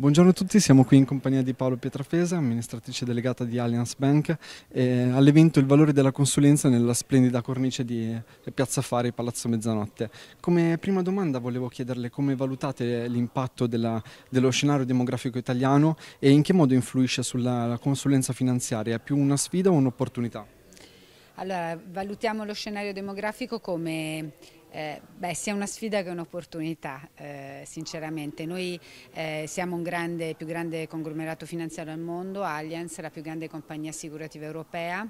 Buongiorno a tutti, siamo qui in compagnia di Paolo Pietrafesa, amministratrice delegata di Allianz Bank, eh, all'evento Il valore della consulenza nella splendida cornice di Piazza Fari, Palazzo Mezzanotte. Come prima domanda volevo chiederle come valutate l'impatto dello scenario demografico italiano e in che modo influisce sulla consulenza finanziaria, è più una sfida o un'opportunità? Allora, valutiamo lo scenario demografico come eh, beh, sia una sfida che un'opportunità, eh, sinceramente. Noi eh, siamo un grande, più grande conglomerato finanziario al mondo, Allianz, la più grande compagnia assicurativa europea,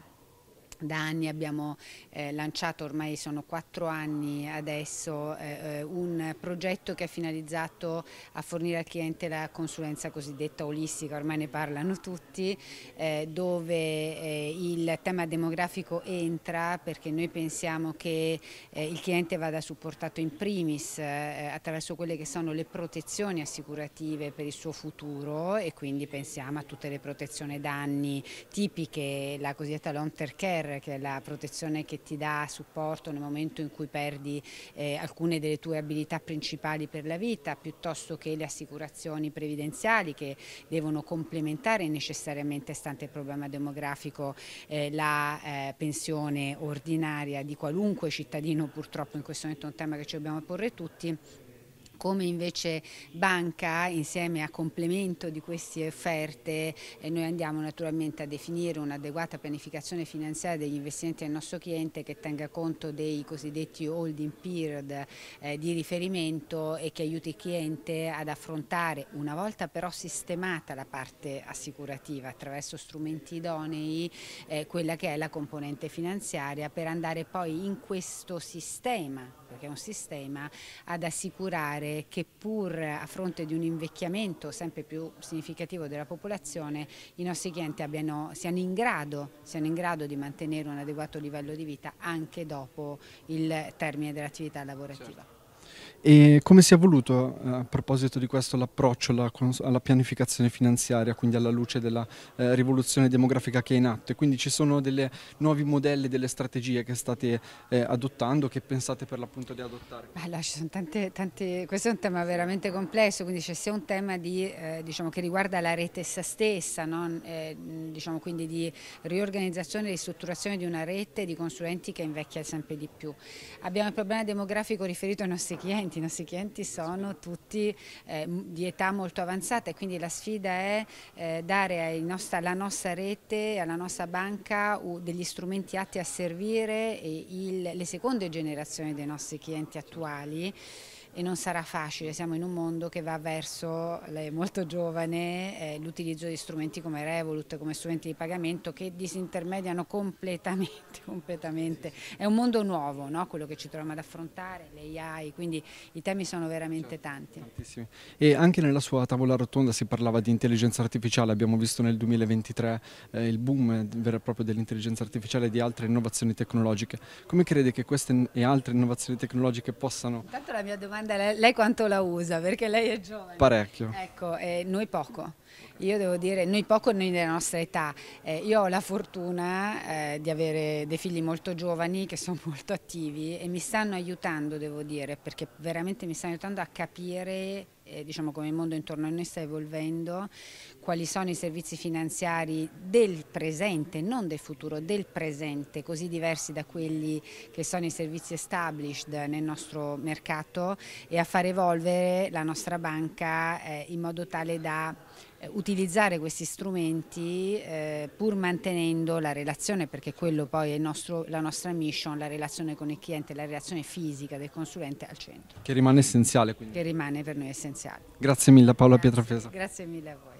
da anni abbiamo eh, lanciato, ormai sono quattro anni adesso, eh, eh, un progetto che è finalizzato a fornire al cliente la consulenza cosiddetta olistica, ormai ne parlano tutti, eh, dove eh, il tema demografico entra perché noi pensiamo che eh, il cliente vada supportato in primis attraverso quelle che sono le protezioni assicurative per il suo futuro e quindi pensiamo a tutte le protezioni danni tipiche, la cosiddetta long term care che è la protezione che ti dà supporto nel momento in cui perdi eh, alcune delle tue abilità principali per la vita, piuttosto che le assicurazioni previdenziali che devono complementare necessariamente, stante il problema demografico, eh, la eh, pensione ordinaria di qualunque cittadino, purtroppo in questo momento è un tema che ci dobbiamo porre tutti come invece banca insieme a complemento di queste offerte eh, noi andiamo naturalmente a definire un'adeguata pianificazione finanziaria degli investimenti del nostro cliente che tenga conto dei cosiddetti holding period eh, di riferimento e che aiuti il cliente ad affrontare una volta però sistemata la parte assicurativa attraverso strumenti idonei eh, quella che è la componente finanziaria per andare poi in questo sistema che è un sistema ad assicurare che pur a fronte di un invecchiamento sempre più significativo della popolazione i nostri clienti abbiano, siano, in grado, siano in grado di mantenere un adeguato livello di vita anche dopo il termine dell'attività lavorativa. Certo. E come si è voluto eh, a proposito di questo l'approccio alla, alla, pianificazione finanziaria, quindi alla luce della eh, rivoluzione demografica che è in atto? E quindi ci sono dei nuovi modelli, delle strategie che state eh, adottando, che pensate per l'appunto di adottare? Allora, tante, tante... questo è un tema veramente complesso, quindi c'è sia un tema di, eh, diciamo, che riguarda la rete stessa, no? Eh, diciamo, quindi di riorganizzazione e ristrutturazione di una rete di consulenti che invecchia sempre di più. Abbiamo il problema demografico riferito ai nostri clienti clienti, i nostri clienti sono tutti eh, di età molto avanzata e quindi la sfida è eh, dare nostra, alla nostra rete, alla nostra banca degli strumenti atti a servire il, le seconde generazioni dei nostri clienti attuali e non sarà facile, siamo in un mondo che va verso, lei molto giovane, eh, l'utilizzo di strumenti come Revolut, come strumenti di pagamento che disintermediano completamente, completamente. è un mondo nuovo no? quello che ci troviamo ad affrontare, le AI, quindi i temi sono veramente certo, tanti. Tantissimi. E anche nella sua tavola rotonda si parlava di intelligenza artificiale, abbiamo visto nel 2023 eh, il boom vero e proprio dell'intelligenza artificiale e di altre innovazioni tecnologiche. Come crede che queste e altre innovazioni tecnologiche possano... Intanto la mia domanda domanda, lei, lei quanto la usa? Perché lei è giovane. Parecchio. Ecco, eh, noi poco. Io devo dire, noi poco, noi della nostra età. Eh, io ho la fortuna eh, di avere dei figli molto giovani che sono molto attivi e mi stanno aiutando, devo dire, perché veramente mi stanno aiutando a capire eh, diciamo come il mondo intorno a noi sta evolvendo, quali sono i servizi finanziari del presente, non del futuro, del presente, così diversi da quelli che sono i servizi established nel nostro mercato e a far evolvere la nostra banca eh, in modo tale da eh, utilizzare questi strumenti eh, pur mantenendo la relazione, perché quello poi è nostro, la nostra mission, la relazione con il cliente, la relazione fisica del consulente al centro. Che rimane essenziale quindi. Che rimane per noi essenziale. Grazie mille Paola Grazie. Pietrafesa. Grazie mille a voi.